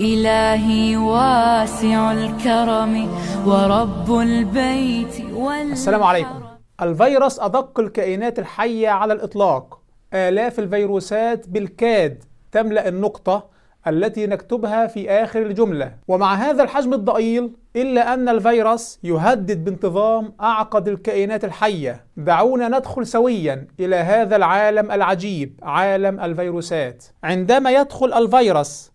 إلهي واسع الكرم ورب البيت والمحرم السلام عليكم الفيروس أدق الكائنات الحية على الإطلاق آلاف الفيروسات بالكاد تملأ النقطة التي نكتبها في آخر الجملة ومع هذا الحجم الضئيل إلا أن الفيروس يهدد بانتظام أعقد الكائنات الحية دعونا ندخل سويا إلى هذا العالم العجيب عالم الفيروسات عندما يدخل الفيروس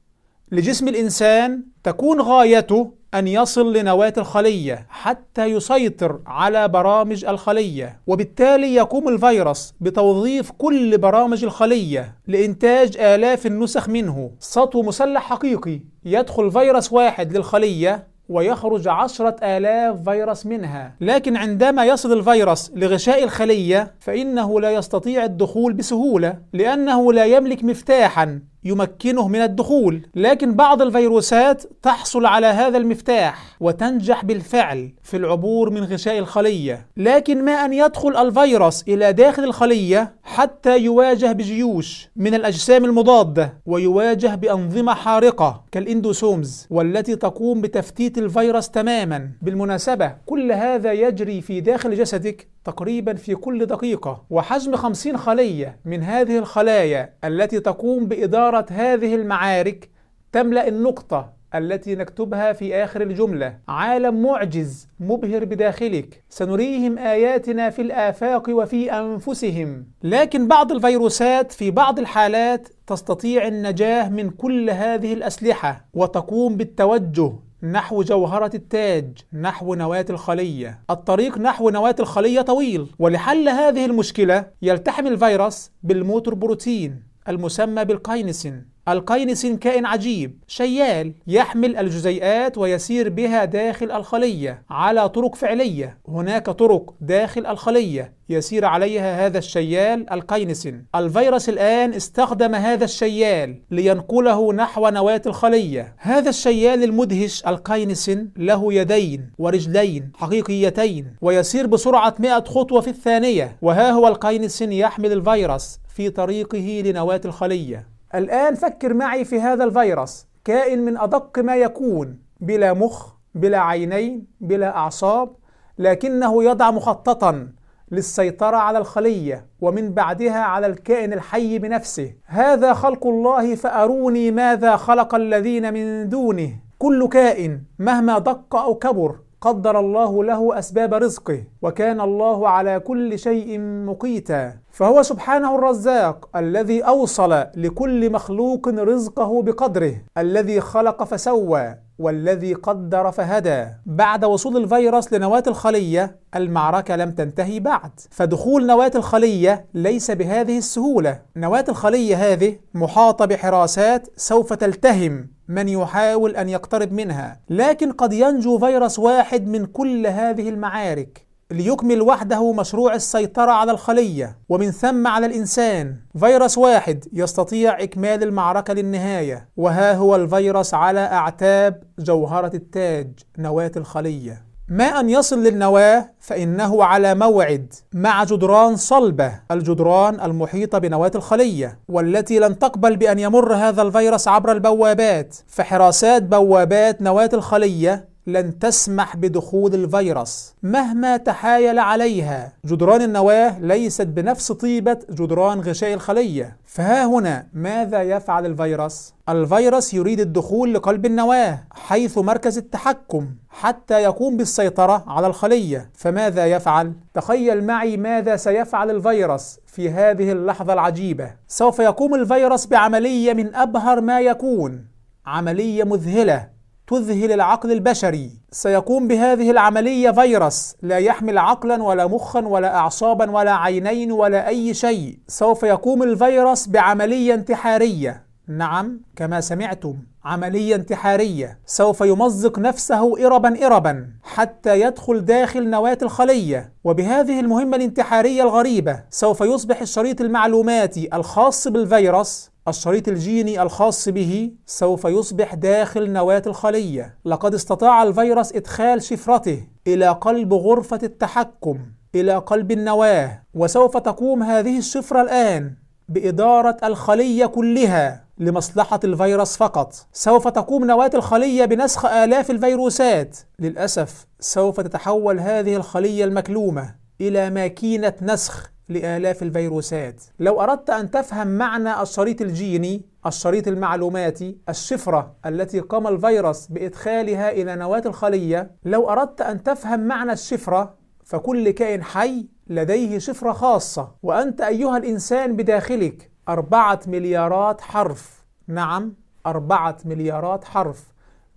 لجسم الإنسان تكون غايته أن يصل لنواة الخلية حتى يسيطر على برامج الخلية وبالتالي يقوم الفيروس بتوظيف كل برامج الخلية لإنتاج آلاف النسخ منه سطو مسلح حقيقي يدخل فيروس واحد للخلية ويخرج عشرة آلاف فيروس منها لكن عندما يصل الفيروس لغشاء الخلية فإنه لا يستطيع الدخول بسهولة لأنه لا يملك مفتاحا يمكنه من الدخول لكن بعض الفيروسات تحصل على هذا المفتاح وتنجح بالفعل في العبور من غشاء الخلية لكن ما أن يدخل الفيروس إلى داخل الخلية حتى يواجه بجيوش من الأجسام المضادة ويواجه بأنظمة حارقة كالإندوسومز والتي تقوم بتفتيت الفيروس تماما بالمناسبة كل هذا يجري في داخل جسدك تقريبا في كل دقيقة وحجم 50 خلية من هذه الخلايا التي تقوم بإدارة هذه المعارك تملأ النقطة التي نكتبها في آخر الجملة عالم معجز مبهر بداخلك سنريهم آياتنا في الآفاق وفي أنفسهم لكن بعض الفيروسات في بعض الحالات تستطيع النجاة من كل هذه الأسلحة وتقوم بالتوجه نحو جوهرة التاج نحو نواة الخلية الطريق نحو نواة الخلية طويل ولحل هذه المشكلة يلتحم الفيروس بالموتور بروتين المسمى بالكاينسين القينس كائن عجيب شيال يحمل الجزيئات ويسير بها داخل الخلية على طرق فعلية هناك طرق داخل الخلية يسير عليها هذا الشيال القينس الفيروس الآن استخدم هذا الشيال لينقله نحو نواة الخلية هذا الشيال المدهش القينس له يدين ورجلين حقيقيتين ويسير بسرعة 100 خطوة في الثانية وها هو القينس يحمل الفيروس في طريقه لنواة الخلية الآن فكر معي في هذا الفيروس كائن من أدق ما يكون بلا مخ بلا عينين بلا أعصاب لكنه يضع مخططا للسيطرة على الخلية ومن بعدها على الكائن الحي بنفسه هذا خلق الله فأروني ماذا خلق الذين من دونه كل كائن مهما دق أو كبر قدر الله له أسباب رزقه وكان الله على كل شيء مقيتا فهو سبحانه الرزاق الذي أوصل لكل مخلوق رزقه بقدره الذي خلق فسوى والذي قدر فهدى بعد وصول الفيروس لنواة الخلية المعركة لم تنتهي بعد فدخول نواة الخلية ليس بهذه السهولة نواة الخلية هذه محاطة بحراسات سوف تلتهم من يحاول أن يقترب منها لكن قد ينجو فيروس واحد من كل هذه المعارك ليكمل وحده مشروع السيطرة على الخلية ومن ثم على الإنسان فيروس واحد يستطيع إكمال المعركة للنهاية وها هو الفيروس على أعتاب جوهرة التاج نواة الخلية ما أن يصل للنواة فإنه على موعد مع جدران صلبة الجدران المحيطة بنواة الخلية والتي لن تقبل بأن يمر هذا الفيروس عبر البوابات فحراسات بوابات نواة الخلية لن تسمح بدخول الفيروس مهما تحايل عليها جدران النواة ليست بنفس طيبة جدران غشاء الخلية فها هنا ماذا يفعل الفيروس؟ الفيروس يريد الدخول لقلب النواة حيث مركز التحكم حتى يقوم بالسيطرة على الخلية فماذا يفعل؟ تخيل معي ماذا سيفعل الفيروس في هذه اللحظة العجيبة سوف يقوم الفيروس بعملية من أبهر ما يكون عملية مذهلة تذهل العقل البشري سيقوم بهذه العملية فيروس لا يحمل عقلا ولا مخا ولا أعصابا ولا عينين ولا أي شيء سوف يقوم الفيروس بعملية انتحارية نعم كما سمعتم عملية انتحارية سوف يمزق نفسه إربا إربا حتى يدخل داخل نواة الخلية وبهذه المهمة الانتحارية الغريبة سوف يصبح الشريط المعلوماتي الخاص بالفيروس الشريط الجيني الخاص به سوف يصبح داخل نواة الخلية لقد استطاع الفيروس إدخال شفرته إلى قلب غرفة التحكم إلى قلب النواة وسوف تقوم هذه الشفرة الآن بإدارة الخلية كلها لمصلحة الفيروس فقط سوف تقوم نواة الخلية بنسخ آلاف الفيروسات للأسف سوف تتحول هذه الخلية المكلومة إلى ماكينة نسخ لآلاف الفيروسات لو أردت أن تفهم معنى الشريط الجيني الشريط المعلوماتي الشفرة التي قام الفيروس بإدخالها إلى نواة الخلية لو أردت أن تفهم معنى الشفرة فكل كائن حي لديه شفرة خاصة وأنت أيها الإنسان بداخلك أربعة مليارات حرف نعم أربعة مليارات حرف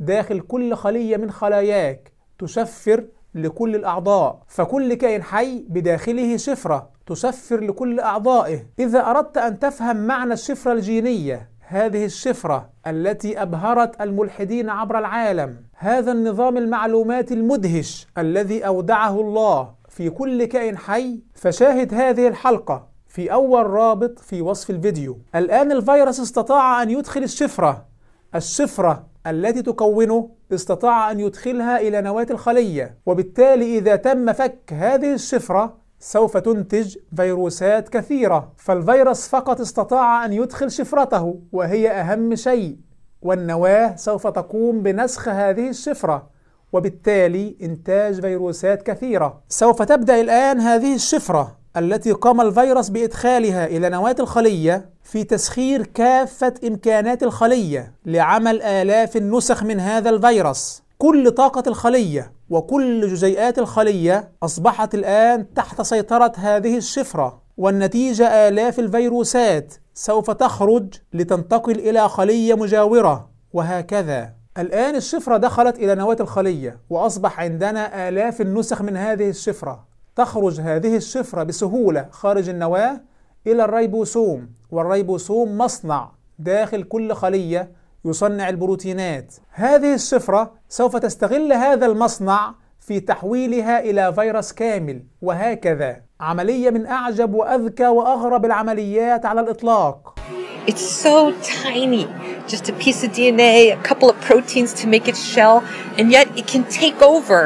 داخل كل خلية من خلاياك تشفر لكل الأعضاء فكل كائن حي بداخله شفرة تسفر لكل أعضائه إذا أردت أن تفهم معنى الشفرة الجينية هذه الشفرة التي أبهرت الملحدين عبر العالم هذا النظام المعلومات المدهش الذي أودعه الله في كل كائن حي فشاهد هذه الحلقة في أول رابط في وصف الفيديو الآن الفيروس استطاع أن يدخل الشفرة الشفرة التي تكونه استطاع أن يدخلها إلى نواة الخلية وبالتالي إذا تم فك هذه الشفرة سوف تنتج فيروسات كثيرة فالفيروس فقط استطاع أن يدخل شفرته وهي أهم شيء والنواة سوف تقوم بنسخ هذه الشفرة وبالتالي إنتاج فيروسات كثيرة سوف تبدأ الآن هذه الشفرة التي قام الفيروس بإدخالها إلى نواة الخلية في تسخير كافة إمكانات الخلية لعمل آلاف النسخ من هذا الفيروس كل طاقة الخلية وكل جزيئات الخلية أصبحت الآن تحت سيطرة هذه الشفرة والنتيجة آلاف الفيروسات سوف تخرج لتنتقل إلى خلية مجاورة وهكذا الآن الشفرة دخلت إلى نواة الخلية وأصبح عندنا آلاف النسخ من هذه الشفرة تخرج هذه الشفرة بسهولة خارج النواة إلى الريبوسوم والريبوسوم مصنع داخل كل خلية يصنع البروتينات هذه الشفرة سوف تستغل هذا المصنع في تحويلها إلى فيروس كامل وهكذا عملية من أعجب وأذكى وأغرب العمليات على الإطلاق It's so tiny, just a piece of DNA, a couple of proteins to make its shell, and yet it can take over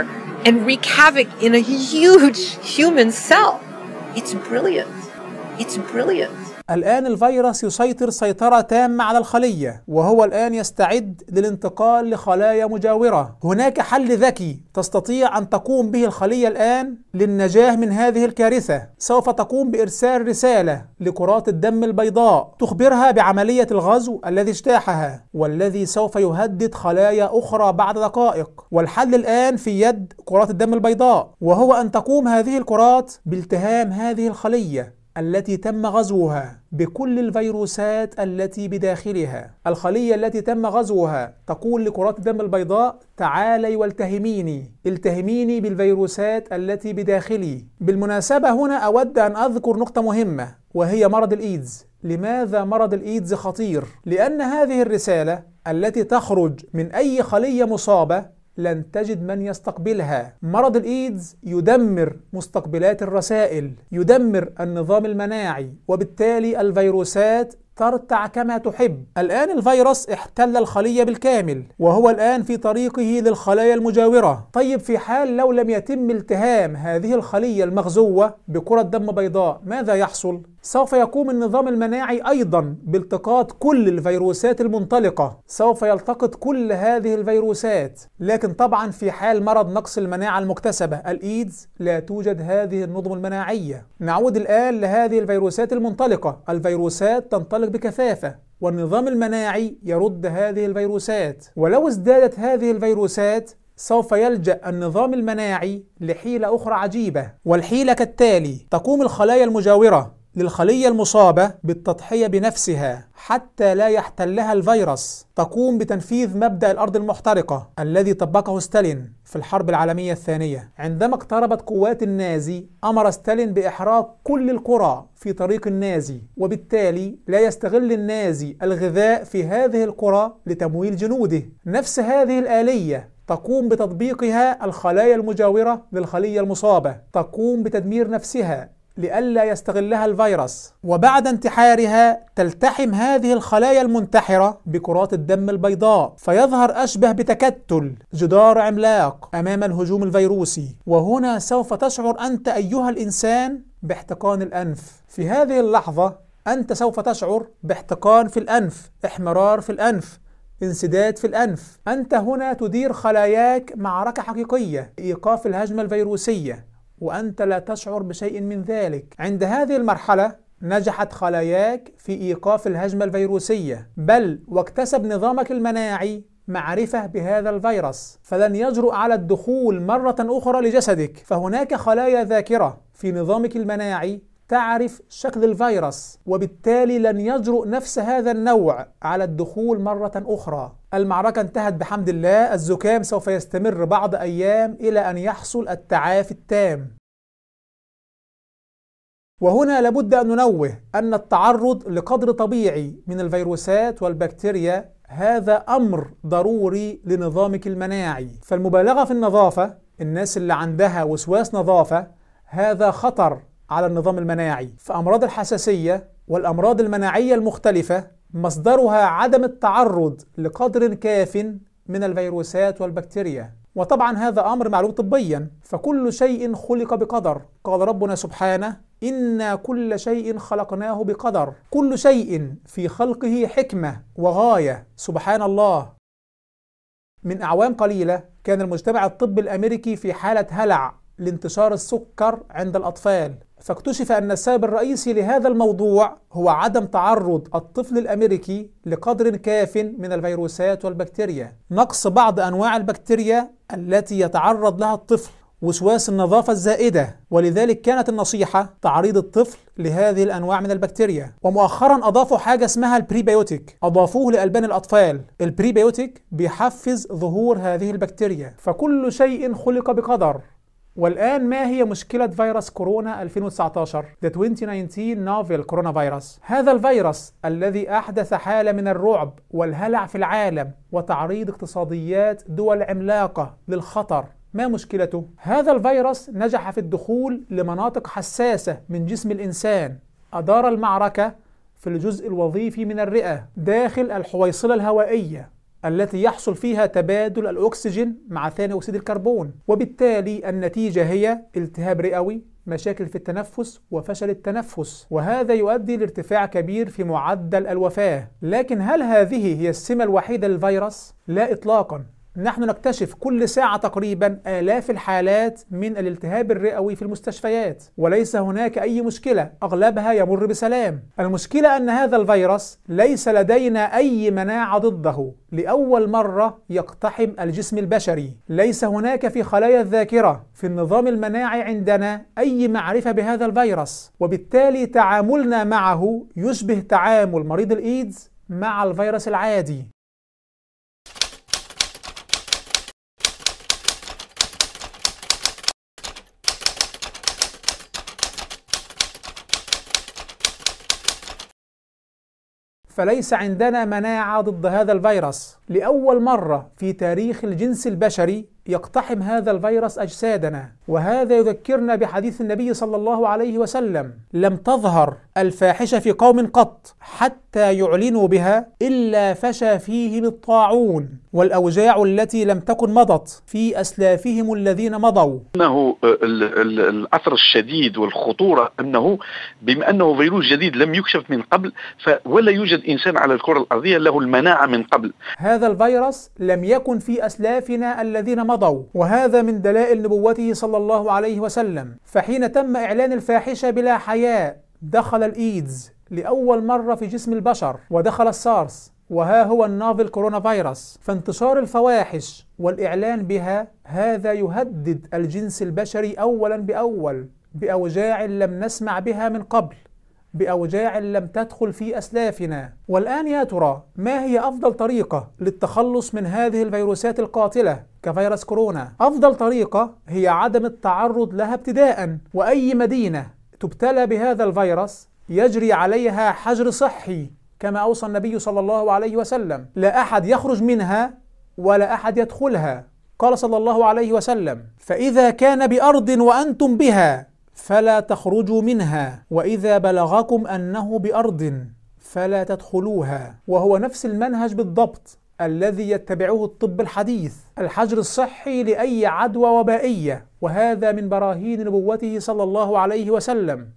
and wreak havoc in a huge human cell. It's brilliant. It's brilliant. الآن الفيروس يسيطر سيطرة تامة على الخلية وهو الآن يستعد للانتقال لخلايا مجاورة هناك حل ذكي تستطيع أن تقوم به الخلية الآن للنجاة من هذه الكارثة سوف تقوم بإرسال رسالة لكرات الدم البيضاء تخبرها بعملية الغزو الذي اجتاحها والذي سوف يهدد خلايا أخرى بعد دقائق والحل الآن في يد كرات الدم البيضاء وهو أن تقوم هذه الكرات بالتهام هذه الخلية التي تم غزوها بكل الفيروسات التي بداخلها الخلية التي تم غزوها تقول لكرات الدم البيضاء تعالي والتهميني التهميني بالفيروسات التي بداخلي بالمناسبة هنا أود أن أذكر نقطة مهمة وهي مرض الإيدز لماذا مرض الإيدز خطير؟ لأن هذه الرسالة التي تخرج من أي خلية مصابة لن تجد من يستقبلها مرض الايدز يدمر مستقبلات الرسائل يدمر النظام المناعي وبالتالي الفيروسات ترتع كما تحب الآن الفيروس احتل الخلية بالكامل وهو الآن في طريقه للخلايا المجاورة طيب في حال لو لم يتم التهام هذه الخلية المغزوة بكرة دم بيضاء ماذا يحصل؟ سوف يقوم النظام المناعي أيضا بالتقاط كل الفيروسات المنطلقة سوف يلتقط كل هذه الفيروسات لكن طبعا في حال مرض نقص المناعة المكتسبة الإيدز لا توجد هذه النظم المناعية نعود الآن لهذه الفيروسات المنطلقة الفيروسات تنطلق بكثافة والنظام المناعي يرد هذه الفيروسات ولو ازدادت هذه الفيروسات سوف يلجأ النظام المناعي لحيلة أخرى عجيبة والحيلة كالتالي تقوم الخلايا المجاورة للخلية المصابة بالتضحية بنفسها حتى لا يحتلها الفيروس تقوم بتنفيذ مبدأ الأرض المحترقة الذي طبقه ستالين في الحرب العالمية الثانية عندما اقتربت قوات النازي أمر ستالين بإحراق كل القرى في طريق النازي وبالتالي لا يستغل النازي الغذاء في هذه القرى لتمويل جنوده نفس هذه الآلية تقوم بتطبيقها الخلايا المجاورة للخلية المصابة تقوم بتدمير نفسها لئلا يستغلها الفيروس وبعد انتحارها تلتحم هذه الخلايا المنتحرة بكرات الدم البيضاء فيظهر أشبه بتكتل جدار عملاق أمام الهجوم الفيروسي وهنا سوف تشعر أنت أيها الإنسان باحتقان الأنف في هذه اللحظة أنت سوف تشعر باحتقان في الأنف احمرار في الأنف انسداد في الأنف أنت هنا تدير خلاياك معركة حقيقية إيقاف الهجمة الفيروسية وأنت لا تشعر بشيء من ذلك عند هذه المرحلة نجحت خلاياك في إيقاف الهجمة الفيروسية بل واكتسب نظامك المناعي معرفة بهذا الفيروس فلن يجرؤ على الدخول مرة أخرى لجسدك فهناك خلايا ذاكرة في نظامك المناعي تعرف شكل الفيروس وبالتالي لن يجرؤ نفس هذا النوع على الدخول مرة أخرى المعركة انتهت بحمد الله الزكام سوف يستمر بعض أيام إلى أن يحصل التعافي التام وهنا لابد أن ننوه أن التعرض لقدر طبيعي من الفيروسات والبكتيريا هذا أمر ضروري لنظامك المناعي فالمبالغة في النظافة الناس اللي عندها وسواس نظافة هذا خطر على النظام المناعي فأمراض الحساسية والأمراض المناعية المختلفة مصدرها عدم التعرض لقدر كاف من الفيروسات والبكتيريا وطبعا هذا أمر معلوم طبيا فكل شيء خلق بقدر قال ربنا سبحانه إنا كل شيء خلقناه بقدر كل شيء في خلقه حكمة وغاية سبحان الله من أعوام قليلة كان المجتمع الطبي الأمريكي في حالة هلع لانتشار السكر عند الأطفال فاكتشف أن السبب الرئيسي لهذا الموضوع هو عدم تعرض الطفل الأمريكي لقدر كاف من الفيروسات والبكتيريا نقص بعض أنواع البكتيريا التي يتعرض لها الطفل وسواس النظافة الزائدة ولذلك كانت النصيحة تعريض الطفل لهذه الأنواع من البكتيريا ومؤخرا أضافوا حاجة اسمها البريبيوتيك أضافوه لألبان الأطفال البريبيوتيك بيحفز ظهور هذه البكتيريا فكل شيء خلق بقدر والآن ما هي مشكلة فيروس كورونا 2019 The 2019 Novel Coronavirus هذا الفيروس الذي أحدث حالة من الرعب والهلع في العالم وتعريض اقتصاديات دول عملاقة للخطر ما مشكلته؟ هذا الفيروس نجح في الدخول لمناطق حساسة من جسم الإنسان أدار المعركة في الجزء الوظيفي من الرئة داخل الحويصلة الهوائية التي يحصل فيها تبادل الأكسجين مع ثاني أكسيد الكربون وبالتالي النتيجة هي التهاب رئوي مشاكل في التنفس وفشل التنفس وهذا يؤدي لارتفاع كبير في معدل الوفاة لكن هل هذه هي السمة الوحيدة للفيروس؟ لا إطلاقاً نحن نكتشف كل ساعة تقريبا آلاف الحالات من الالتهاب الرئوي في المستشفيات وليس هناك أي مشكلة أغلبها يمر بسلام المشكلة أن هذا الفيروس ليس لدينا أي مناعة ضده لأول مرة يقتحم الجسم البشري ليس هناك في خلايا الذاكرة في النظام المناعي عندنا أي معرفة بهذا الفيروس وبالتالي تعاملنا معه يشبه تعامل مريض الإيدز مع الفيروس العادي فليس عندنا مناعة ضد هذا الفيروس لأول مرة في تاريخ الجنس البشري يقتحم هذا الفيروس اجسادنا وهذا يذكرنا بحديث النبي صلى الله عليه وسلم لم تظهر الفاحشه في قوم قط حتى يعلنوا بها الا فشى فيهم الطاعون والاوجاع التي لم تكن مضت في اسلافهم الذين مضوا انه آه، الاثر الشديد والخطوره انه بما انه فيروس جديد لم يكشف من قبل ولا يوجد انسان على الكره الارضيه له المناعه من قبل هذا الفيروس لم يكن في اسلافنا الذين مضوا مضوا وهذا من دلائل نبوته صلى الله عليه وسلم فحين تم إعلان الفاحشة بلا حياء دخل الإيدز لأول مرة في جسم البشر ودخل السارس وها هو النافل كورونا فيروس فانتشار الفواحش والإعلان بها هذا يهدد الجنس البشري أولا بأول بأوجاع لم نسمع بها من قبل باوجاع لم تدخل في اسلافنا والان يا ترى ما هي افضل طريقه للتخلص من هذه الفيروسات القاتله كفيروس كورونا افضل طريقه هي عدم التعرض لها ابتداء واي مدينه تبتلى بهذا الفيروس يجري عليها حجر صحي كما اوصى النبي صلى الله عليه وسلم لا احد يخرج منها ولا احد يدخلها قال صلى الله عليه وسلم فاذا كان بارض وانتم بها فلا تخرجوا منها واذا بلغكم انه بارض فلا تدخلوها وهو نفس المنهج بالضبط الذي يتبعه الطب الحديث الحجر الصحي لاي عدوى وبائيه وهذا من براهين نبوته صلى الله عليه وسلم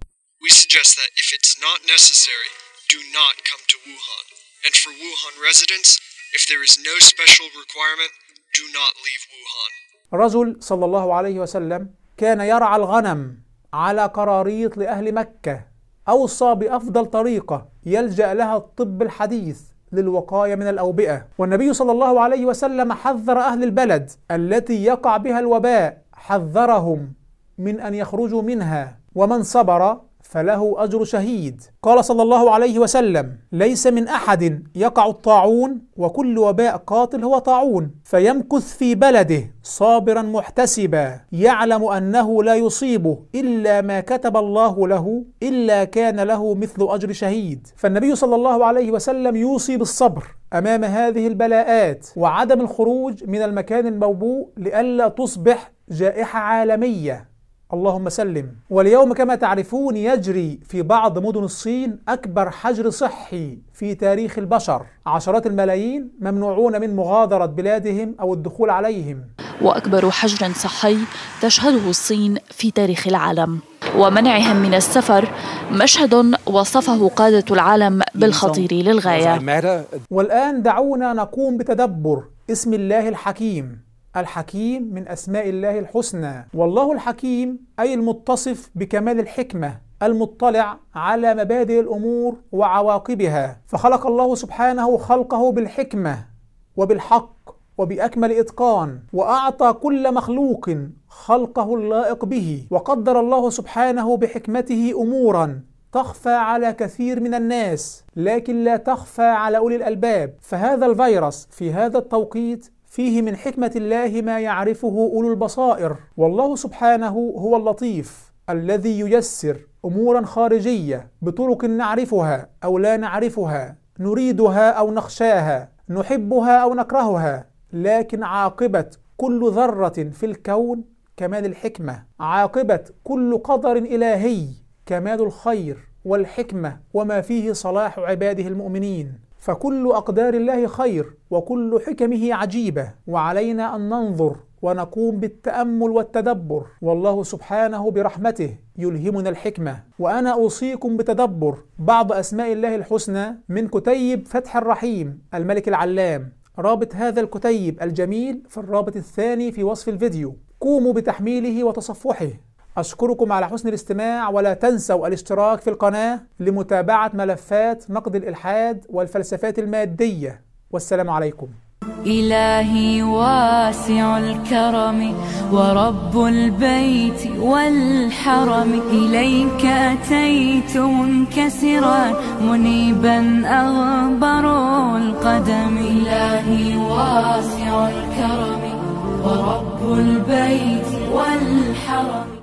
We suggest that if it's not necessary, do not come to Wuhan. And for Wuhan residents, if there is no special requirement, do not leave Wuhan. رجل صلى الله عليه وسلم كان يرعى الغنم على قراريط لأهل مكة أوصى بأفضل طريقة يلجأ لها الطب الحديث للوقاية من الأوبئة والنبي صلى الله عليه وسلم حذر أهل البلد التي يقع بها الوباء حذرهم من أن يخرجوا منها ومن صبر فله أجر شهيد قال صلى الله عليه وسلم ليس من أحد يقع الطاعون وكل وباء قاتل هو طاعون فيمكث في بلده صابرا محتسبا يعلم أنه لا يصيبه إلا ما كتب الله له إلا كان له مثل أجر شهيد فالنبي صلى الله عليه وسلم يوصي بالصبر أمام هذه البلاءات وعدم الخروج من المكان الموبوء لئلا تصبح جائحة عالمية اللهم سلم واليوم كما تعرفون يجري في بعض مدن الصين أكبر حجر صحي في تاريخ البشر عشرات الملايين ممنوعون من مغادرة بلادهم أو الدخول عليهم وأكبر حجر صحي تشهده الصين في تاريخ العالم ومنعهم من السفر مشهد وصفه قادة العالم بالخطير للغاية والآن دعونا نقوم بتدبر اسم الله الحكيم الحكيم من أسماء الله الحسنى والله الحكيم أي المتصف بكمال الحكمة المطلع على مبادئ الأمور وعواقبها فخلق الله سبحانه خلقه بالحكمة وبالحق وبأكمل إتقان وأعطى كل مخلوق خلقه اللائق به وقدر الله سبحانه بحكمته أمورا تخفى على كثير من الناس لكن لا تخفى على أولي الألباب فهذا الفيروس في هذا التوقيت فيه من حكمة الله ما يعرفه أولو البصائر والله سبحانه هو اللطيف الذي ييسر أمورا خارجية بطرق نعرفها أو لا نعرفها نريدها أو نخشاها نحبها أو نكرهها لكن عاقبة كل ذرة في الكون كمال الحكمة عاقبة كل قدر إلهي كمال الخير والحكمة وما فيه صلاح عباده المؤمنين فكل أقدار الله خير وكل حكمه عجيبة وعلينا أن ننظر ونقوم بالتأمل والتدبر والله سبحانه برحمته يلهمنا الحكمة وأنا أوصيكم بتدبر بعض أسماء الله الحسنى من كتيب فتح الرحيم الملك العلام رابط هذا الكتيب الجميل في الرابط الثاني في وصف الفيديو قوموا بتحميله وتصفحه أشكركم على حسن الاستماع ولا تنسوا الاشتراك في القناة لمتابعة ملفات نقد الإلحاد والفلسفات المادية والسلام عليكم إلهي واسع الكرم ورب البيت والحرم إليك أتيت منكسرا منيبا أغبر القدم إلهي واسع الكرم ورب البيت والحرم